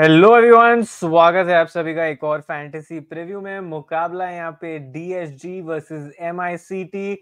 Hello everyone स्वागत है आप सभी का एक और फैंटेसी प्रीव्यू में मुकाबला यहाँ पे DSG versus MICT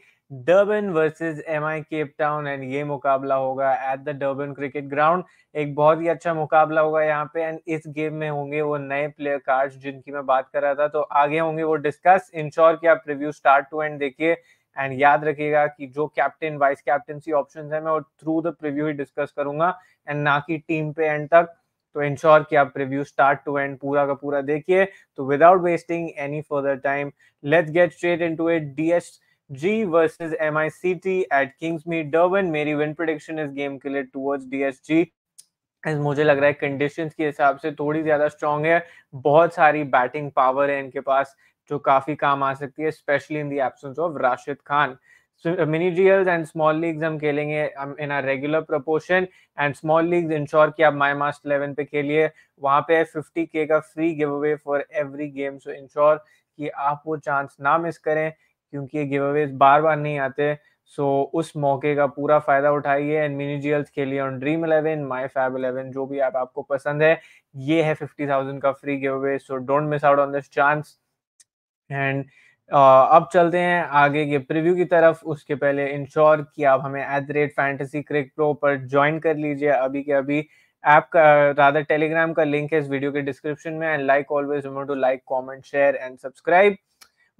Durban versus MI Cape Town and ये मुकाबला होगा at the Durban cricket ground एक बहुत ही अच्छा मुकाबला होगा यहाँ पे एंड इस गेम में होंगे वो नए प्लेयर कार्ड्स जिनकी मैं बात कर रहा था तो आगे होंगे वो डिस्कस इंश्योर की आप प्रिव्यू स्टार्ट टू एंड देखिए एंड याद रखिएगा कि जो कैप्टन वाइस कैप्टनसी ऑप्शन है मैं थ्रू द प्रिव्यू ही डिस्कस करूंगा एंड ना कि टीम पे एंड तक तो इंश्योर कि आप रिव्यू स्टार्ट टू एंड पूरा का पूरा देखिए तो without wasting any further time let's get straight into it DS G versus MICT at Kingsmead, Durban. मेरी win prediction इस game के लिए towards DSG. एज मुझे लग रहा है कंडीशंस के हिसाब से थोड़ी ज्यादा स्ट्रांग है बहुत सारी बैटिंग पावर है इनके पास जो काफी काम आ सकती है specially in the absence of Rashid Khan mini मिनीजियल्स एंड स्मॉल लीग्स हम खेलेंगे in our regular proportion and small leagues ensure कि आप माई मास्ट इलेवन पे खेलिए वहां पे फिफ्टी के का free give away for every game so ensure कि आप वो चांस ना मिस करें क्योंकि ये गिव अवे बार बार नहीं आते सो so, उस मौके का पूरा फायदा उठाइए एंड मिनी मिनीजियल्स खेलिए on Dream Eleven My Fab Eleven जो भी ऐप आप, आपको पसंद है ये है फिफ्टी थाउजेंड का free give away so don't miss out on this chance and अब चलते हैं आगे के प्रीव्यू की तरफ उसके पहले इंश्योर कि आप हमें at the rate Fantasy Crick Pro पर ज्वाइन कर लीजिए अभी के अभी ऐप का राधा टेलीग्राम का लिंक है इस वीडियो के डिस्क्रिप्शन में and like always to like comment share and subscribe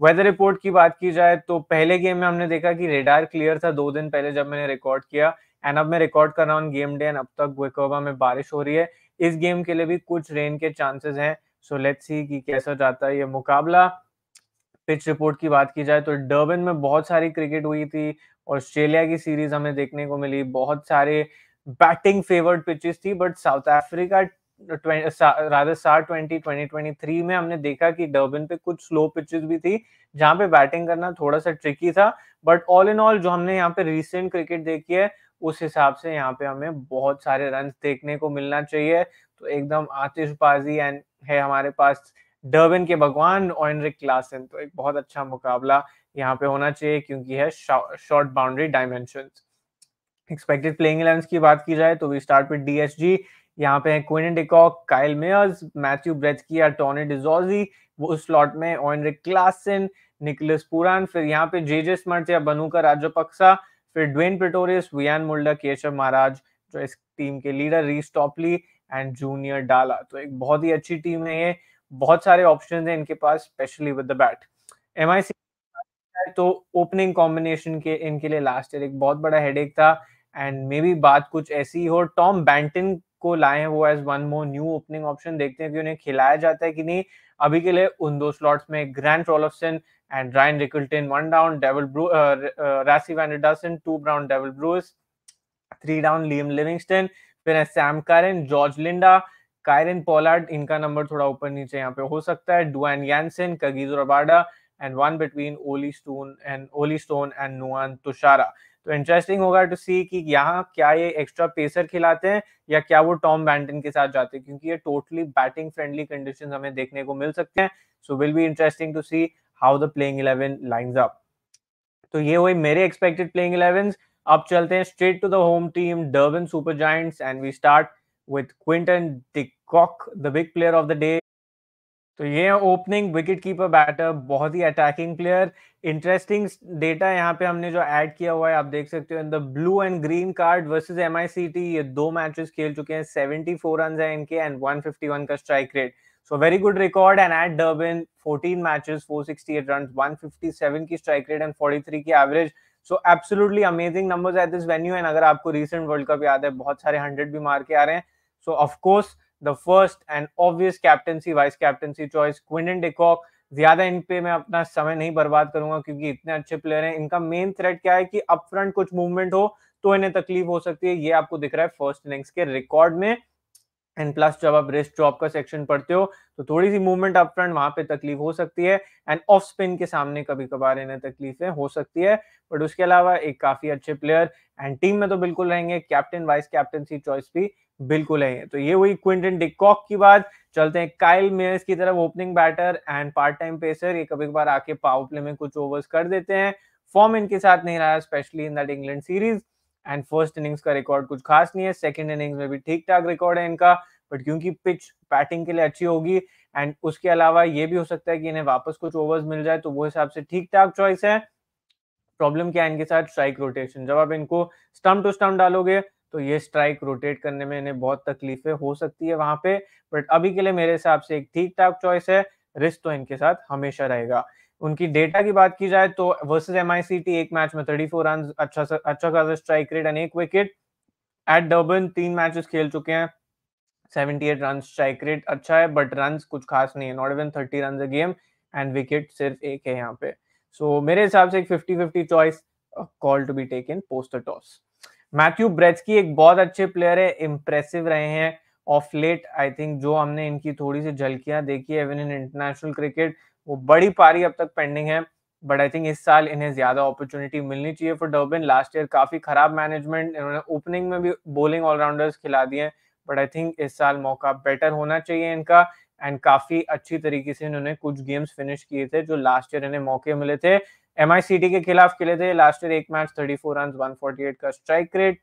weather report की बात की जाए तो पहले गेम में हमने देखा कि रेडार क्लियर था दो दिन पहले जब मैंने रिकॉर्ड किया एंड अब मैं रिकॉर्ड कर रहा हूँ गेम डे एंड अब तक गोकोबा में बारिश हो रही है इस गेम के लिए भी कुछ रेन के चांसेस हैं सो लेट्स सी कि कैसा जाता है ये मुकाबला पिच रिपोर्ट की बात की जाए तो डर्बन में बहुत सारी क्रिकेट हुई थी ऑस्ट्रेलिया की सीरीज हमें देखने को मिली बहुत सारे बैटिंग फेवर्ड पिचेस थी but South Africa Rajasthan twenty twenty twenty three में हमने देखा कि डर्बन पे कुछ स्लो पिचेस भी थी जहाँ पे बैटिंग करना थोड़ा सा ट्रिकी था बट ऑल इन ऑल जो हमने यहाँ पे रिसेंट क्रिकेट देखी है उस हिसाब से यहाँ पे हमें बहुत सारे रन देखने को मिलना चाहिए तो एकदम आतिशबाजी एंड है हमारे पास डर्बन के भगवान ओनरिक क्लासन तो एक बहुत अच्छा मुकाबला यहाँ पे होना चाहिए क्योंकि है short boundary dimension expected playing eleven की बात की जाए तो we start with D G यहाँ पे है Quinton de Kock Kyle Mayers Matthew की या टोनी डिजोजी वो उस स्लॉट में ओनरिक क्लासन निकलस पुरान फिर यहाँ पे जेजे स्मर्ट या बनुका राजपक्सा फिर Dwaine Pretorius Wiaan Mulder Keshav Maharaj जो इस टीम के leader Reece Topley and Junior Dala तो एक बहुत ही अच्छी टीम है ये बहुत सारे ऑप्शन हैं इनके पास specially with the bat M I C तो ओपनिंग कॉम्बिनेशन के इनके लिए लास्ट ईयर एक बहुत बड़ा एक था एंड मे बी बात कुछ ऐसी हो टॉम बैंटन को लाए हैं वो as one more new opening option देखते हैं कि उन्हें खिलाया जाता है कि नहीं अभी के लिए उन दो स्लॉट्स में Grant Roelofsen and Ryan Rickelton one down Dewald Bru Rassie two Brown Dewald Bruce three down Liam Livingstone फिर है Sam Curran George Linde Kieron Pollard इनका नंबर थोड़ा ऊपर नीचे यहाँ पे हो सकता है Duan Jansen Kagiso Rabada and one between Olly Stone and Olly Stone and Nuwan Thushara तो इंटरेस्टिंग होगा टू सी कि यहाँ क्या ये एक्स्ट्रा पेसर खिलाते हैं या क्या वो टॉम बैंटन के साथ जाते हैं क्योंकि ये टोटली बैटिंग फ्रेंडली कंडीशन हमें देखने को मिल सकते हैं so will be interesting to see how the playing eleven line up तो ये हुई मेरे एक्सपेक्टेड प्लेइंग इलेवन अब चलते हैं straight to the home team Durban Super Giants and we start with Quinton de Kock the big player of the day तो ये opening wicket keeper batter बहुत ही अटैकिंग प्लेयर इंटरेस्टिंग डेटा यहाँ पे हमने जो ऐड किया हुआ है आप देख सकते हो in the blue and green card versus M ये दो मैचेस खेल चुके हैं 74 फोर रन है इनके एंड 151 का strike rate so very good record and at Durban fourteen matches four sixty eight run seven की स्ट्राइक रेट एंड थ्री की average so absolutely amazing numbers at this venue and अगर आपको recent world cup याद है बहुत सारे hundred भी मार के आ रहे हैं so of course so, the first and obvious captaincy vice captaincy choice Quinton de Kock ज्यादा इन पे मैं अपना समय नहीं बर्बाद करूंगा क्योंकि इतने अच्छे प्लेयर हैं इनका मेन थ्रेट क्या है कि अपफ्रंट कुछ मूवमेंट हो तो इन्हें तकलीफ हो सकती है ये आपको दिख रहा है फर्स्ट इनिंग्स के रिकॉर्ड में एंड प्लस जब आप रिस्ट ड्रॉप का सेक्शन पढ़ते हो तो थोड़ी सी मूवमेंट अप फ्रंट वहां पे तकलीफ हो सकती है एंड ऑफ स्पिन के सामने कभी कभार इन्हें तकलीफें हो सकती है बट उसके अलावा एक काफी अच्छे प्लेयर एंड टीम में तो बिल्कुल रहेंगे कैप्टन वाइस कैप्टनसी चॉइस भी बिल्कुल है तो ये हुई क्विंटन डिकॉक की बात चलते हैं काइल मेयर्स की तरफ opening batter and part time pacer ये कभी कभार आके पावर प्ले में कुछ ओवर्स कर देते हैं फॉर्म इनके साथ नहीं रहा specially in that England series and first innings का रिकॉर्ड कुछ खास नहीं है सेकेंड इनिंग्स में भी ठीक ठाक रिकॉर्ड है इनका बट क्योंकि पिच बैटिंग के लिए अच्छी होगी एंड उसके अलावा ये भी हो सकता है कि इन्हें वापस कुछ ओवर्स मिल जाए तो वो हिसाब से ठीक ठाक चॉइस है प्रॉब्लम क्या है इनके साथ स्ट्राइक रोटेशन जब आप इनको स्टम्प टू स्टम्प डालोगे तो ये स्ट्राइक रोटेट करने में इन्हें बहुत तकलीफें हो सकती है वहां पे बट अभी के लिए मेरे हिसाब से एक ठीक ठाक चॉइस है रिस्क तो इनके साथ हमेशा रहेगा उनकी डेटा की बात की जाए तो versus M I C T एक मैच में थर्टी फोर रन अच्छा अच्छा खासा स्ट्राइक रेट एंड एक विकेट एट डर्बन तीन मैचेस खेल चुके हैं seventy eight run strike rate अच्छा है बट रन कुछ खास नहीं है not even thirty run a game and wicket सिर्फ एक है यहाँ पे सो so, मेरे हिसाब से एक fifty fifty choice call to be taken post the toss Matthew की एक बहुत अच्छे प्लेयर है इम्प्रेसिव रहे हैं ऑफ लेट आई थिंक जो हमने इनकी थोड़ी सी झलकियां देखी है इवन इन इंटरनेशनल क्रिकेट वो बड़ी पारी अब तक पेंडिंग है बट आई थिंक इस साल इन्हें ज्यादा अपॉर्चुनिटी मिलनी चाहिए फॉर डर्बिन लास्ट ईयर काफी खराब मैनेजमेंट इन्होंने ओपनिंग में भी बॉलिंग ऑलराउंडर्स खिला दिए बट आई थिंक इस साल मौका बेटर होना चाहिए इनका एंड काफी अच्छी तरीके से इन्होंने कुछ गेम्स फिनिश किए थे जो लास्ट ईयर इन्हें मौके मिले थे एम के खिलाफ खेले थे लास्ट ईयर एक match thirty four run one का स्ट्राइक रेट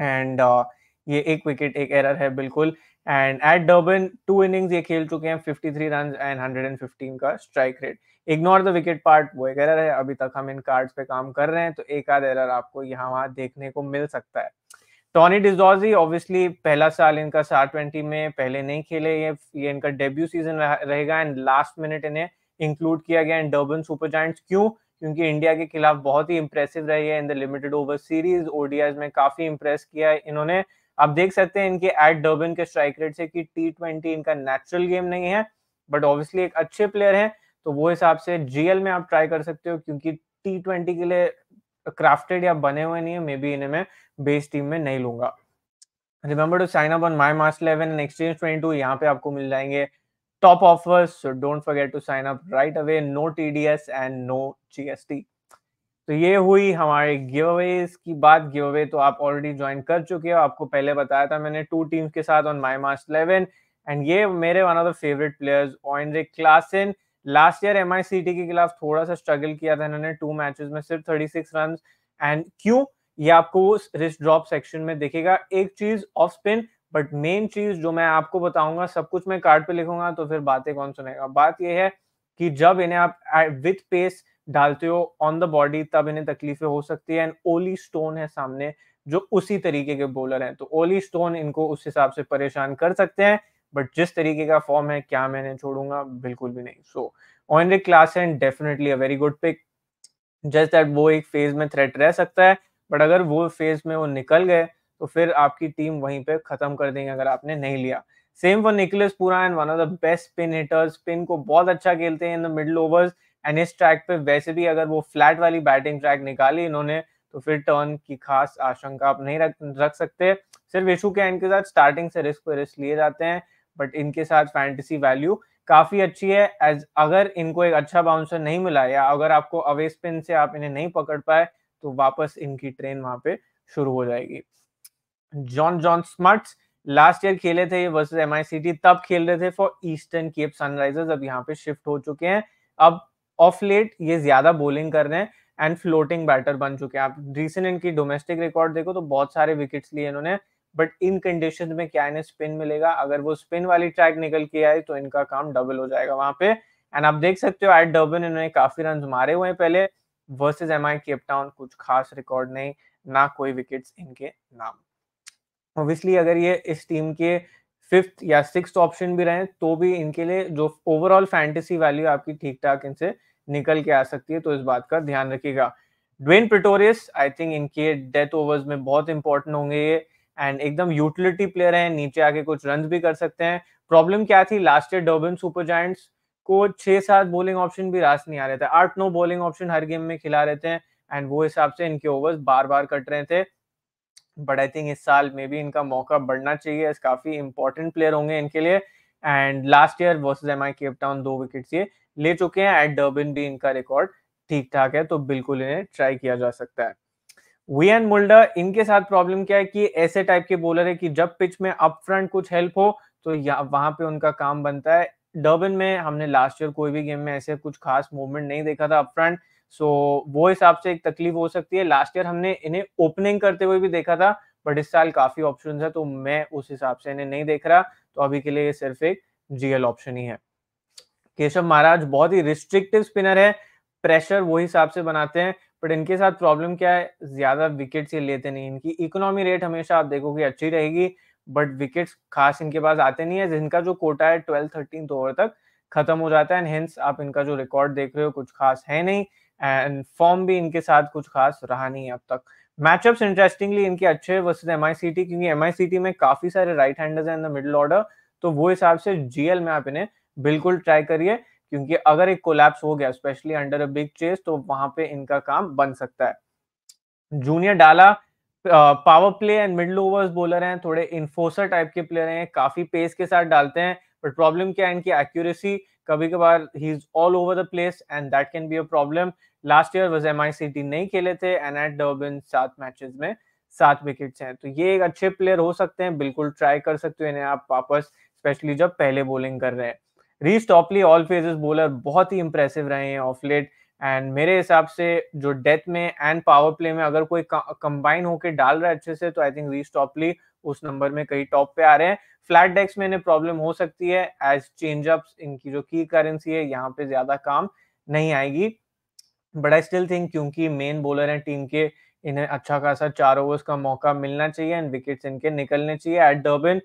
एंड uh, ये एक विकेट एक एरर है बिल्कुल and at Durban two innings ये खेल चुके हैं 53 रन एंड 115 का strike rate ignore the wicket part वो एक एरर है अभी तक हम इन कार्ड्स पे काम कर रहे हैं तो एक आध एरर आपको यहाँ वहां देखने को मिल सकता है टॉनी डिजॉजी ऑब्वियसली पहला साल इनका सार ट्वेंटी में पहले नहीं खेले ये ये इनका डेब्यू सीजन रहेगा एंड लास्ट मिनट इन्हें इंक्लूड किया गया एंड डर्बन सुपर जॉइंट क्यों क्योंकि इंडिया के खिलाफ बहुत ही इंप्रेसिव रही है in the limited over series ODIs में काफी इंप्रेस किया है इन्होंने आप देख सकते हैं इनके एट डर्बन के स्ट्राइक रेट से कि टी ट्वेंटी इनका नेचुरल गेम नहीं है बट ऑब्वियसली एक अच्छे प्लेयर हैं तो वो हिसाब से जीएल में आप ट्राई कर सकते हो क्योंकि टी ट्वेंटी के लिए क्राफ्टेड या बने हुए नहीं है मे बी इन्हें मैं बेस टीम में नहीं लूंगा remember to sign up on My Master Eleven and Exchange twenty two यहाँ पे आपको मिल जाएंगे top offers don't forget to sign up right away no T D S and no G S T तो ये हुई हमारे गिव अवेज की बात गिव अवे तो आप ऑलरेडी ज्वाइन कर चुके हो आपको पहले बताया था मैंने टू टीम्स के साथ on My Match Eleven and ये मेरे one of the favourite players Heinrich Klaasen last year M के खिलाफ थोड़ा सा स्ट्रगल किया था इन्होंने टू मैचेस में सिर्फ 36 रन एंड क्यों ये आपको उस रिस्ट ड्रॉप सेक्शन में देखेगा एक चीज ऑफ स्पिन बट मेन चीज जो मैं आपको बताऊंगा सब कुछ मैं कार्ड पे लिखूंगा तो फिर बातें कौन सुनेगा बात ये है कि जब इन्हें आप विथ पेस डालते हो ऑन द बॉडी तब इन्हें तकलीफें हो सकती है एंड ओली स्टोन है सामने जो उसी तरीके के बॉलर हैं तो ओली स्टोन इनको उस हिसाब से परेशान कर सकते हैं बट जिस तरीके का फॉर्म है क्या मैंने छोड़ूंगा बिल्कुल भी नहीं so Heinrich Klaasen and definitely a very good pick just that वो एक फेज में थ्रेट रह सकता है बट अगर वो फेज में वो निकल गए तो फिर आपकी टीम वहीं पे खत्म कर देंगे अगर आपने नहीं लिया same for Nicholas Pooran and one of the best spin hitters spin को बहुत अच्छा खेलते हैं in the middle overs and इस ट्रैक पे वैसे भी अगर वो फ्लैट वाली बैटिंग ट्रैक निकाली इन्होंने तो फिर टर्न की खास आशंका आप नहीं रख रख सकते सिर्फ इशू के एंड के साथ स्टार्टिंग से रिस्क रिस्क लिए जाते हैं बट इनके साथ फैंटेसी वैल्यू काफी अच्छी है एज अगर इनको एक अच्छा बाउंसर नहीं मिला या अगर आपको अवे स्पिन से आप इन्हें नहीं पकड़ पाए तो वापस इनकी ट्रेन वहां पे शुरू हो जाएगी John John Smuts last year खेले थे ये वर्सेस एम तब खेल रहे थे फॉर ईस्टर्न केप सनराइजर्स अब यहाँ पे शिफ्ट हो चुके हैं अब ऑफ लेट ये ज्यादा बोलिंग कर रहे हैं एंड फ्लोटिंग बैटर बन चुके हैं आप रिसेंट इनकी डोमेस्टिक रिकॉर्ड देखो तो बहुत सारे विकेट्स लिए इन्होंने बट इन कंडीशन में क्या इन्हें स्पिन मिलेगा अगर वो स्पिन वाली ट्रैक निकल के आए तो इनका काम डबल हो जाएगा वहां पे एंड आप देख सकते हो एट डर्बन इन्होंने काफी रन मारे हुए हैं पहले वर्सेज एम आई केपटाउन कुछ खास रिकॉर्ड नहीं ना कोई विकेट्स इनके नाम ऑब्वियसली अगर ये इस टीम के फिफ्थ या सिक्स ऑप्शन भी रहे तो भी इनके लिए जो ओवरऑल फैंटेसी वैल्यू आपकी ठीक ठाक इनसे निकल के आ सकती है तो इस बात का ध्यान रखिएगा ड्वेन प्रिटोरियस आई थिंक इनके डेथ ओवर्स में बहुत इंपॉर्टेंट होंगे ये एंड एकदम यूटिलिटी प्लेयर हैं नीचे आके कुछ रन भी कर सकते हैं प्रॉब्लम क्या थी last year Durban Super Giants को छह सात बॉलिंग ऑप्शन भी रास नहीं आ रहे थे आठ नौ बॉलिंग ऑप्शन हर गेम में खिला रहे थे एंड वो हिसाब से इनके ओवर्स बार बार कट रहे थे बट आई थिंक इस साल में भी इनका मौका बढ़ना चाहिए काफी इंपॉर्टेंट प्लेयर होंगे इनके लिए and last year versus M I Cape Town दो विकेट ये ले चुके हैं एट डर्बिन भी इनका रिकॉर्ड ठीक ठाक है तो बिल्कुल इन्हें ट्राई किया जा सकता है वी एन मुल्डर इनके साथ प्रॉब्लम क्या है कि ऐसे टाइप के बॉलर है कि जब पिच में अप फ्रंट कुछ हेल्प हो तो वहां पे उनका काम बनता है डर्बिन में हमने लास्ट ईयर कोई भी गेम में ऐसे कुछ खास मूवमेंट नहीं देखा था अप फ्रंट सो वो हिसाब से एक तकलीफ हो सकती है लास्ट ईयर हमने इन्हें ओपनिंग करते हुए भी देखा था बट इस साल काफी ऑप्शन है तो मैं उस हिसाब से इन्हें नहीं देख रहा तो अभी के लिए ये सिर्फ एक जीएल ऑप्शन ही है केशव महाराज बहुत ही रिस्ट्रिक्टिव स्पिनर है प्रेशर वो हिसाब से बनाते हैं बट इनके साथ प्रॉब्लम क्या है ज्यादा विकेट ये लेते नहीं इनकी इकोनॉमी रेट हमेशा आप देखोगे अच्छी रहेगी बट विकेट्स खास इनके पास आते नहीं है जिनका जो कोटा है ट्वेल्व थर्टीन ओवर तक खत्म हो जाता है एंड हेंस आप इनका जो रिकॉर्ड देख रहे हो कुछ खास है नहीं एंड फॉर्म भी इनके साथ कुछ खास रहा नहीं है अब तक मैचअप्स इंटरेस्टिंगली इनके अच्छे वर्सेज एम क्योंकि एम में काफी सारे राइट हैंडर्स हैं इन द मिडिल ऑर्डर तो वो हिसाब से जीएल में आप इन्हें बिल्कुल ट्राई करिए क्योंकि अगर एक कोलैप्स हो गया specially under a big chase तो वहां पे इनका काम बन सकता है Junior Dala power play and middle overs bowler हैं थोड़े इन्फोसर टाइप के प्लेयर हैं काफी पेस के साथ डालते हैं बट प्रॉब्लम क्या है इनकी एक्यूरेसी कभी कभार ही is all over the place and that can be a problem last year was M I नहीं खेले थे एन एट डर्बिन सात मैचेस में सात विकेट हैं तो ये एक अच्छे प्लेयर हो सकते हैं बिल्कुल ट्राई कर सकते हो इन्हें आप वापस स्पेशली जब पहले बॉलिंग कर रहे हैं Reece Topley all phases bowler बहुत ही इंप्रेसिव रहे हैं ऑफ लेट एंड मेरे हिसाब से जो डेथ में एंड पावर प्ले में अगर कोई कंबाइन होकर डाल रहा है अच्छे से तो आई थिंक रीस टॉपली उस नंबर में कई टॉप पे आ रहे हैं फ्लैट डेक्स में इन्हें प्रॉब्लम हो सकती है एज चेंज चेंजअप इनकी जो की करेंसी है यहाँ पे ज्यादा काम नहीं आएगी बट आई स्टिल थिंक क्योंकि मेन बॉलर हैं टीम के इन्हें अच्छा खासा चार ओवर्स का मौका मिलना चाहिए एंड विकेट्स इनके निकलने चाहिए एट डर्बिन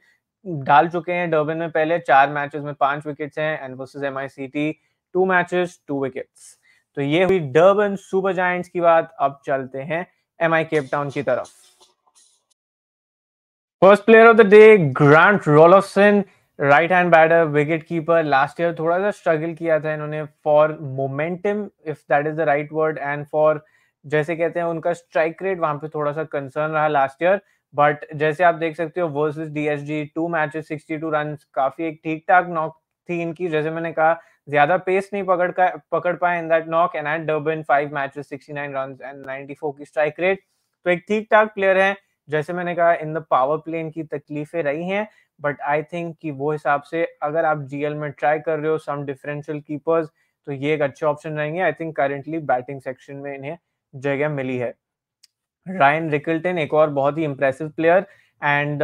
डाल चुके हैं डर्बन में पहले चार मैचेस में पांच विकेट्स हैं and versus MICT two matches two wickets तो ये हुई डर्बन सुपर जायंट्स की बात अब चलते हैं एम केप टाउन की तरफ first player of the day Grant Roelofsen right hand batter wicket keeper last year थोड़ा सा स्ट्रगल किया था इन्होंने for momentum if that is the right word and for जैसे कहते हैं उनका स्ट्राइक रेट वहां पे थोड़ा सा कंसर्न रहा लास्ट ईयर बट जैसे आप देख सकते हो versus DSG two matches 62 run काफी एक ठीक ठाक नॉक थी इनकी जैसे मैंने कहा ज्यादा पेस नहीं पकड़ का पकड़ पाए in that knock and at Durban five matches 69 run and 94 की स्ट्राइक रेट तो एक ठीक ठाक प्लेयर है जैसे मैंने कहा इन द पावर प्ले इनकी तकलीफें रही हैं बट आई थिंक कि वो हिसाब से अगर आप जीएल में ट्राई कर रहे हो सम डिफरेंशियल कीपर्स तो ये एक अच्छे ऑप्शन रहेंगे I think currently batting section में इन्हें जगह मिली है रायन रिकल्टन एक और बहुत ही इंप्रेसिव प्लेयर एंड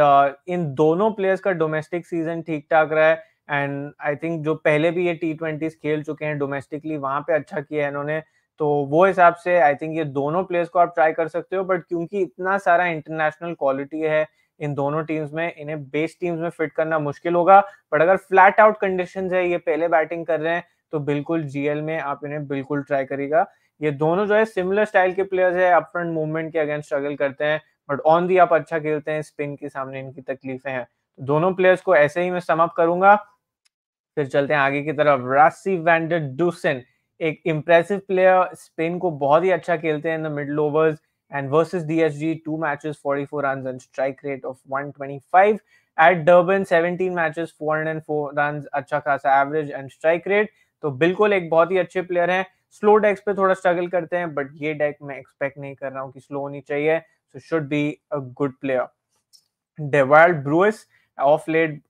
इन दोनों प्लेयर्स का डोमेस्टिक सीजन ठीक ठाक रहा है एंड आई थिंक जो पहले भी ये टी ट्वेंटी खेल चुके हैं डोमेस्टिकली वहां पे अच्छा किया है इन्होंने तो वो हिसाब से आई थिंक ये दोनों प्लेयर्स को आप ट्राई कर सकते हो बट क्योंकि इतना सारा इंटरनेशनल क्वालिटी है इन दोनों टीम्स में इन्हें बेस्ट टीम्स में फिट करना मुश्किल होगा बट अगर फ्लैट आउट कंडीशन है ये पहले बैटिंग कर रहे हैं तो बिल्कुल जीएल में आप इन्हें बिल्कुल ट्राई करेगा ये दोनों जो है सिमिलर स्टाइल के प्लेयर्स है अप फ्रंट मूवमेंट के अगेंस्ट स्ट्रगल करते हैं बट ऑन दी आप अच्छा खेलते हैं स्पिन के सामने इनकी तकलीफें हैं तो दोनों प्लेयर्स को ऐसे ही मैं समअप करूंगा फिर चलते हैं आगे की तरफ रासी वैंडर डूसन एक इम्प्रेसिव प्लेयर स्पेन को बहुत ही अच्छा खेलते हैं in the middle overs and versus DSG two matches 44 runs and strike rate of 125 at Durban 17 matches 404 runs अच्छा खासा एवरेज एंड स्ट्राइक रेट तो बिल्कुल एक बहुत ही अच्छे प्लेयर हैं स्लो डेक्स पे थोड़ा स्ट्रगल करते हैं बट ये डेक मैं एक्सपेक्ट नहीं कर रहा हूँ कि स्लो होनी चाहिए so should be a good player Dewald Brevis of late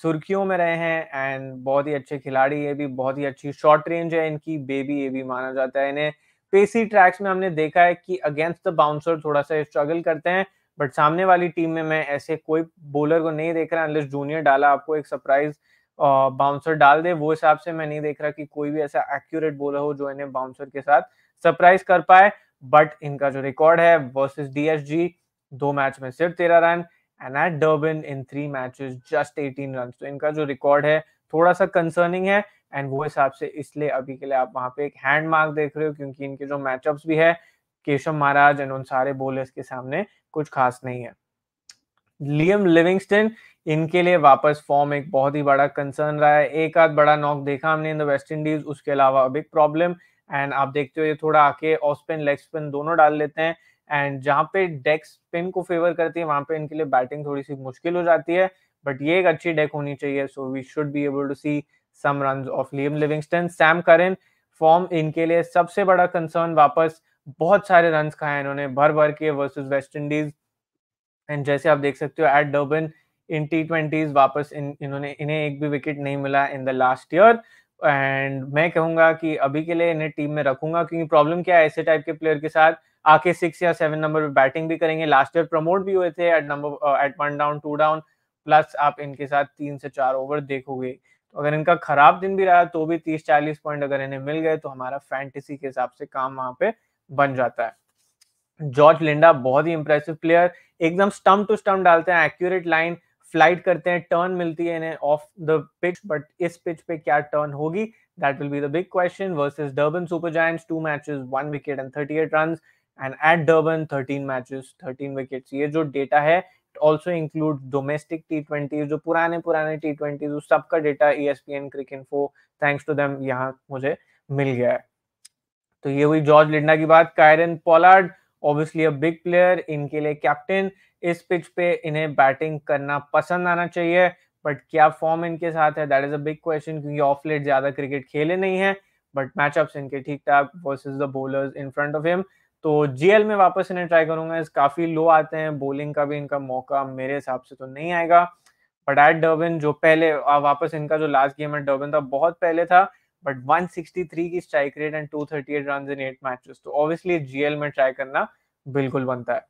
सुर्खियों में रहे हैं एंड बहुत ही अच्छे खिलाड़ी ये भी बहुत ही अच्छी शॉर्ट रेंज है इनकी बेबी ये भी माना जाता है इन्हें पेसी ट्रैक्स में हमने देखा है कि अगेंस्ट द बाउंसर थोड़ा सा स्ट्रगल करते हैं बट सामने वाली टीम में मैं ऐसे कोई बॉलर को नहीं देख रहा अनलेस जूनियर डाला आपको एक सरप्राइज बाउंसर डाल दे वो हिसाब से मैं नहीं देख रहा कि कोई भी ऐसा एक्यूरेट बोलर हो जो इन्हें बाउंसर के साथ सरप्राइज कर पाए बट इनका जो रिकॉर्ड है वर्सेस डीएसजी दो मैच में सिर्फ तेरह run and at Durban in three matches just eighteen run तो इनका जो रिकॉर्ड है थोड़ा सा कंसर्निंग है एंड वो हिसाब से इसलिए अभी के लिए आप वहां पे एक हैंड मार्क देख रहे हो क्योंकि इनके जो मैचअप्स भी है केशव महाराज एंड उन सारे बोलर्स के सामने कुछ खास नहीं है लियम लिविंगस्टन इनके लिए वापस फॉर्म एक बहुत ही बड़ा कंसर्न रहा है एक आध बड़ा नॉक देखा हमने इन द वेस्ट इंडीज उसके अलावा अब एक प्रॉब्लम एंड आप देखते हो ये थोड़ा आके ऑफ स्पिन लेग स्पिन दोनों डाल लेते हैं एंड जहां पे डेक स्पिन को फेवर करती है वहां पे इनके लिए बैटिंग थोड़ी सी मुश्किल हो जाती है बट ये एक अच्छी डेक होनी चाहिए so we should be able to see some run off Liam Livingstone Sam Curran form इनके लिए सबसे बड़ा कंसर्न वापस बहुत सारे रन खाए इन्होंने भर भर के वर्सेज वेस्ट इंडीज एंड जैसे आप देख सकते हो at Durban in T twenties वापस इन इन्होंने इन्हें एक भी विकेट नहीं मिला in the last year and मैं कहूंगा कि अभी के लिए इन्हें टीम में रखूंगा क्योंकि प्रॉब्लम क्या है ऐसे टाइप के प्लेयर के साथ आके सिक्स या सेवन नंबर पे बैटिंग भी करेंगे लास्ट ईयर प्रमोट भी हुए थे at number at one down two down plus आप इनके साथ तीन से चार ओवर देखोगे तो अगर इनका खराब दिन भी रहा तो भी तीस चालीस पॉइंट अगर इन्हें मिल गए तो हमारा फैंटेसी के हिसाब से काम वहां पे बन जाता है जॉर्ज लिंडा बहुत ही इंप्रेसिव प्लेयर एकदम स्टम्प टू स्टम्प डालते हैं एक्यूरेट लाइन फ्लाइट करते हैं टर्न मिलती है इन्हें ऑफ द पिच बट इस पिच पे क्या टर्न होगी that will be the big question versus Durban Super Giants two matches one wicket and thirty eight run and at Durban thirteen matches thirteen wickets ये जो data है also include domestic T twenty जो पुराने पुराने T twenty सबका data E S P N cricinfo thanks to them यहाँ मुझे मिल गया है तो ये हुई जॉर्ज लिंडा की बात Kieron Pollard obviously a big player इनके लिए कैप्टन इस पिच पे इन्हें बैटिंग करना पसंद आना चाहिए बट क्या फॉर्म इनके साथ है that is a big question क्योंकि ऑफ लेट ज्यादा क्रिकेट खेले नहीं है बट मैचअप्स इनके ठीक ठाक is the bowler in front of him तो जीएल में वापस इन्हें ट्राई करूंगा इस काफी लो आते हैं बोलिंग का भी इनका मौका मेरे हिसाब से तो नहीं आएगा बट एट डर्बिन जो पहले वापस इनका जो लास्ट गेम है डर्बिन था बहुत पहले था बट 163 की strike rate and 238 run in eight matches तो ऑब्वियसली जीएल में ट्राई करना बिल्कुल बनता है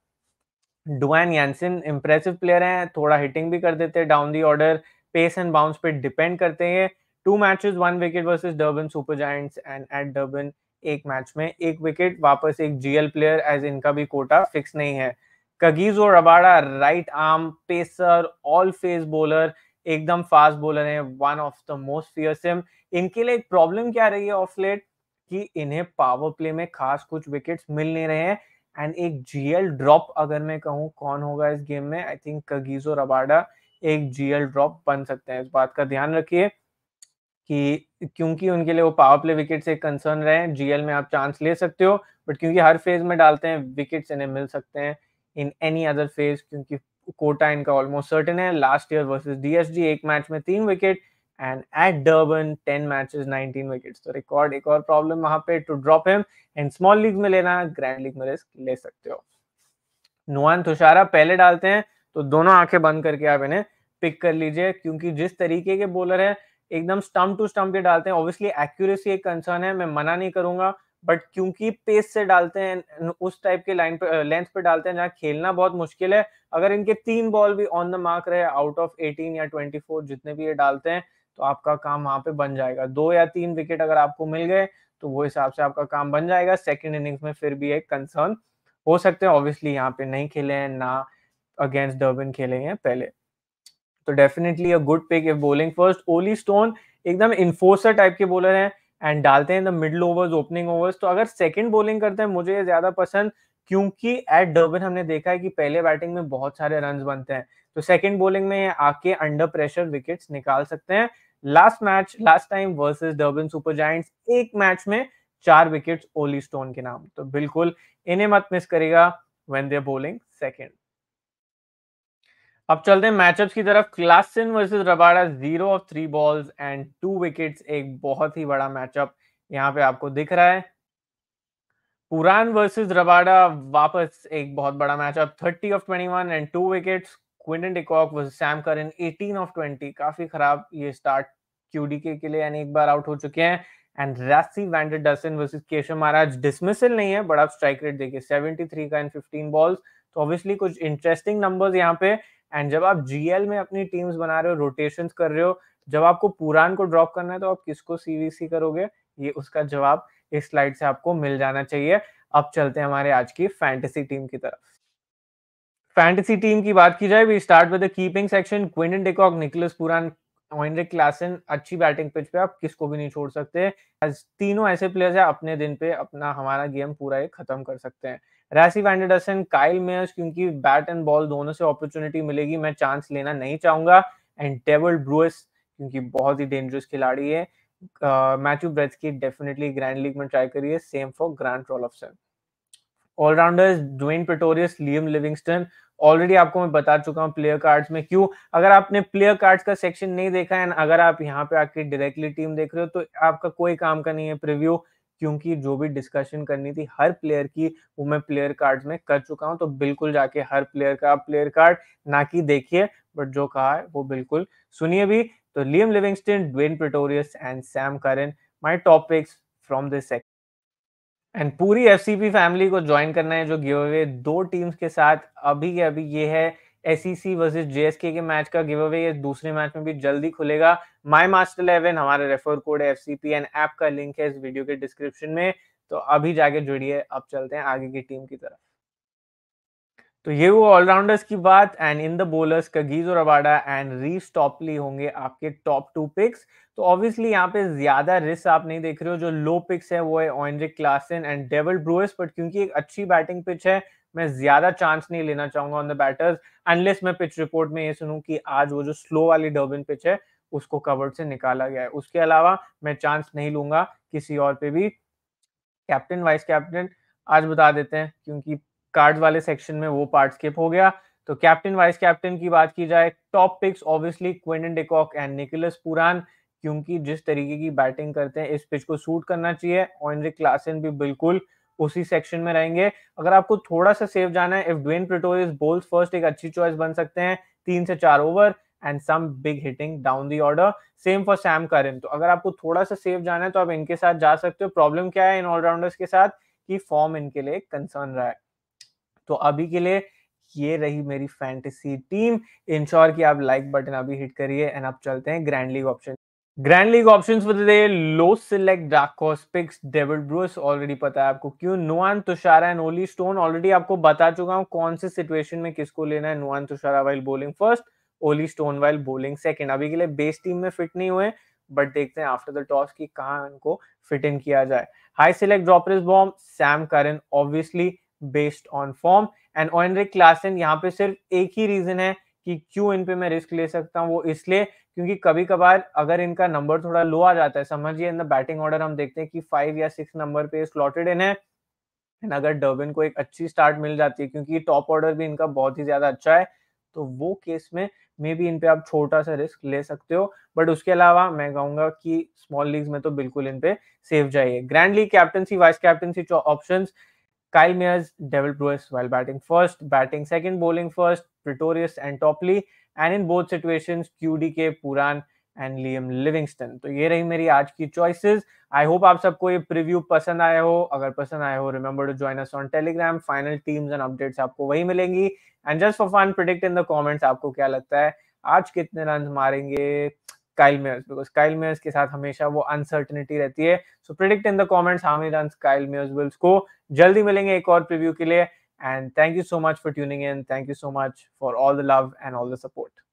डुएन यानसिन इंप्रेसिव प्लेयर हैं थोड़ा हिटिंग भी कर देते हैं down the order pace and bounce पे डिपेंड करते हैं two matches one wicket versus Durban Super Giants and at Durban एक मैच में एक विकेट वापस एक जीएल प्लेयर एज इनका भी कोटा फिक्स नहीं है कगीज और Rabada right arm pacer all pace bowler एकदम फास्ट बोलर है one of the most fearsome इनके लिए एक प्रॉब्लम क्या रही है ऑफ लेट कि इन्हें पावर प्ले में खास कुछ विकेट्स मिल नहीं रहे हैं एंड एक जीएल ड्रॉप अगर मैं कहूँ कौन होगा इस गेम में आई थिंक कगीजो रबाडा एक जीएल ड्रॉप बन सकते हैं इस बात का ध्यान रखिए कि क्योंकि उनके लिए वो पावर प्ले विकेट से कंसर्न रहे हैं जीएल में आप चांस ले सकते हो बट क्योंकि हर फेज में डालते हैं विकेट इन्हें मिल सकते हैं इन एनी अदर फेज क्योंकि कोटा इनका ऑलमोस्ट सर्टन है लास्ट ईयर वर्सेज डीएसजी एक मैच में तीन wicket and at Durban ten matches 19 wickets तो रिकॉर्ड एक और प्रॉब्लम वहां पे to drop him and small league में लेना ग्रैंड लीग में रिस्क ले सकते हो नुआन तुषारा पहले डालते हैं तो दोनों आंखें बंद करके आप इन्हें पिक कर लीजिए क्योंकि जिस तरीके के बॉलर है एकदम स्टम्प टू स्टम्प के डालते हैं ऑब्वियसली एक्यूरेसी एक कंसर्न है मैं मना नहीं करूंगा बट क्योंकि पेस से डालते हैं उस टाइप के लाइन पे लेंथ पे डालते हैं जहां खेलना बहुत मुश्किल है अगर इनके तीन बॉल भी ऑन द मार्क रहे आउट ऑफ 18 या 24 जितने भी ये डालते हैं तो आपका काम वहां पे बन जाएगा दो या तीन विकेट अगर आपको मिल गए तो वो हिसाब से आपका काम बन जाएगा सेकेंड इनिंग्स में फिर भी एक कंसर्न हो सकते हैं ऑब्वियसली यहाँ पे नहीं खेले हैं ना अगेंस्ट डर्बिन खेले हैं पहले तो definitely a good pick if bowling first Olly Stone एकदम इन्फोर्सर टाइप के बॉलर हैं एंड डालते हैं the middle overs opening overs तो अगर सेकंड बॉलिंग करते हैं मुझे ये ज्यादा पसंद क्योंकि एट डर्बिन हमने देखा है कि पहले बैटिंग में बहुत सारे रन बनते हैं तो सेकेंड बॉलिंग में आके अंडर प्रेशर विकेट्स निकाल सकते हैं last match last time versus Durban Super Giants एक मैच में चार विकेट ओली स्टोन के नाम तो बिल्कुल इन्हें मत मिस करेगा वेन देर बोलिंग सेकेंड अब चलते हैं मैचअप्स की तरफ Klaasen versus Rabada zero off three balls and two wickets एक बहुत ही बड़ा मैचअप यहाँ पे आपको दिख रहा है पुरान वर्सेस रबाडा वापस एक बहुत बड़ा matchup thirty off twenty one and two wickets Quinton de Kock versus Sam Curran eighteen off twenty काफी खराब ये स्टार्ट क्यूडीके के लिए यानी एक बार आउट हो चुके हैं and Rassie van der Dussen versus Keshav Maharaj dismissal नहीं है बट आप स्ट्राइक रेट देखिए सेवेंटी थ्री का एंड फिफ्टीन बॉल्स तो ऑब्वियसली कुछ इंटरेस्टिंग नंबर्स यहाँ पे एंड जब आप जीएल में अपनी टीम्स बना रहे हो रोटेशन कर रहे हो जब आपको पुरान को ड्रॉप करना है तो आप किसको सीवीसी करोगे ये उसका जवाब इस स्लाइड से आपको मिल जाना चाहिए अब चलते हैं हमारे आज की फैंटेसी टीम की तरफ फैंटेसी टीम की बात की जाए we start with the keeping section Quinton de Kock Nicholas Pooran तो हेनरिक क्लासन अच्छी बैटिंग पिच पे आप किसको भी नहीं छोड़ सकते तीनों ऐसे प्लेयर्स हैं अपने दिन पे अपना हमारा गेम पूरा एक खत्म कर सकते हैं रैसी वैंडरसन काइल मेयर्स क्योंकि बैट एंड बॉल दोनों से अपॉर्चुनिटी मिलेगी मैं चांस लेना नहीं चाहूंगा एंड डेवल ब्रूस क्योंकि बहुत ही डेंजरस खिलाड़ी है मैथ्यू ब्रेथ की डेफिनेटली ग्रैंड लीग में ट्राई करिए same for grand cent allrounders Dwaine Pretorius Liam Livingstone already आपको मैं बता चुका हूँ प्लेयर कार्ड्स में क्यों अगर आपने प्लेयर कार्ड्स का सेक्शन नहीं देखा है अगर आप यहाँ पे आके डायरेक्टली टीम देख रहे हो तो आपका कोई काम का नहीं है प्रिव्यू क्योंकि जो भी डिस्कशन करनी थी हर प्लेयर की वो मैं प्लेयर कार्ड में कर चुका हूँ तो बिल्कुल जाके हर प्लेयर का प्लेयर कार्ड ना कि देखिए बट जो कहा है वो बिल्कुल सुनिए भी तो Liam Livingstone Dwaine Pretorius and Sam Curran my top picks from this section and पूरी एफ फैमिली को ज्वाइन करना है जो गिव अवे दो टीम्स के साथ अभी के अभी ये है S C versus S K match का गिव अवे दूसरे मैच में भी जल्दी खुलेगा माई मास्टर इलेवन हमारा refer code F C P and app का लिंक है इस वीडियो के डिस्क्रिप्शन में तो अभी जाके जुड़िए अब चलते हैं आगे की टीम की तरफ तो ये वो ऑलराउंडर्स की बात and in the bowlers Kagiso और अबाडा एंड रीव स्टॉपली होंगे आपके टॉप टू पिक्स तो ऑब्वियसली यहाँ पे ज्यादा रिस्क आप नहीं देख रहे हो जो लो पिक्स है वो है Heinrich Klaasen and Dewald Brevis but क्योंकि एक अच्छी बैटिंग पिच है मैं ज्यादा चांस नहीं लेना चाहूंगा ऑन द बैटर्स अनलेस मैं पिच रिपोर्ट में ये सुनूं कि आज वो जो स्लो वाली डर्बिन पिच है उसको कवर्ड से निकाला गया है उसके अलावा मैं चांस नहीं लूंगा किसी और पे भी कैप्टन वाइस कैप्टन आज बता देते हैं क्योंकि कार्ड वाले सेक्शन में वो पार्ट स्किप हो गया तो कैप्टन वाइस कैप्टन की बात की जाए top picks obviously Quinton de Kock and Nicholas Pooran क्योंकि जिस तरीके की बैटिंग करते हैं इस पिच को सूट करना चाहिए ऑनरिक क्लासन भी बिल्कुल उसी सेक्शन में रहेंगे अगर आपको थोड़ा सा सेफ जाना है if Dwaine Pretorius bowls first एक अच्छी चॉइस बन सकते हैं तीन से चार over and some big hitting down the order same for Sam Curran तो अगर आपको थोड़ा सा सेफ जाना है तो आप इनके साथ जा सकते हो प्रॉब्लम क्या है इन ऑलराउंडर्स के साथ कि फॉर्म इनके लिए कंसर्न रहा है तो अभी के लिए ये रही मेरी फैंटेसी टीम इंश्योर कि आप लाइक बटन अभी हिट करिए एंड आप चलते हैं grand league option grand league options लो select dark picks David Brevis already पता है आपको क्यों Nuwan Thushara and Olly Stone already आपको बता चुका हूं कौन से सिचुएशन में किसको लेना है Nuwan Thushara while bowling first Olly Stone while bowling second अभी के लिए बेस टीम में फिट नहीं हुए बट देखते हैं आफ्टर द टॉस की कहा इनको फिट इन किया जाए हाई सिलेक्ट ड्रॉपरिस बॉम्ब Sam Curran obviously based on form and Heinrich Klaasen यहाँ पे सिर्फ एक ही रीजन है कि क्यों इन पे मैं रिस्क ले सकता हूँ वो इसलिए क्योंकि कभी कभार अगर इनका नंबर थोड़ा लो आ जाता है समझिए इन द बैटिंग ऑर्डर हम देखते हैं कि फाइव या सिक्स नंबर पे स्लॉटेड इन है एंड अगर डर्बिन को एक अच्छी स्टार्ट मिल जाती है क्योंकि टॉप ऑर्डर भी इनका बहुत ही ज्यादा अच्छा है तो वो केस में मे बी इन पे आप छोटा सा रिस्क ले सकते हो बट उसके अलावा मैं कहूंगा कि स्मॉल लीग में तो बिल्कुल इन पे सेफ जाइए grand league captaincy vice captaincy options Kyle Mayers, Devil Bruce while batting first, batting second, bowling first, Pretorius and Topley, and in both situations, QDK, Puran and Liam Livingstone तो ये रही मेरी आज की चॉइसेस आई होप आप सबको ये preview पसंद आया हो अगर पसंद आया हो remember to join us on Telegram final teams and updates आपको वही मिलेंगी and just for fun predict in the comments आपको क्या लगता है आज कितने रन मारेंगे Kyle Mayers because Kyle Mayers के साथ हमेशा वो अनसर्टनिटी रहती है so predict in the comments how run Kyle Mayers will को जल्दी मिलेंगे एक और प्रिव्यू के लिए and thank you so much for tuning in thank you so much for all the love and all the support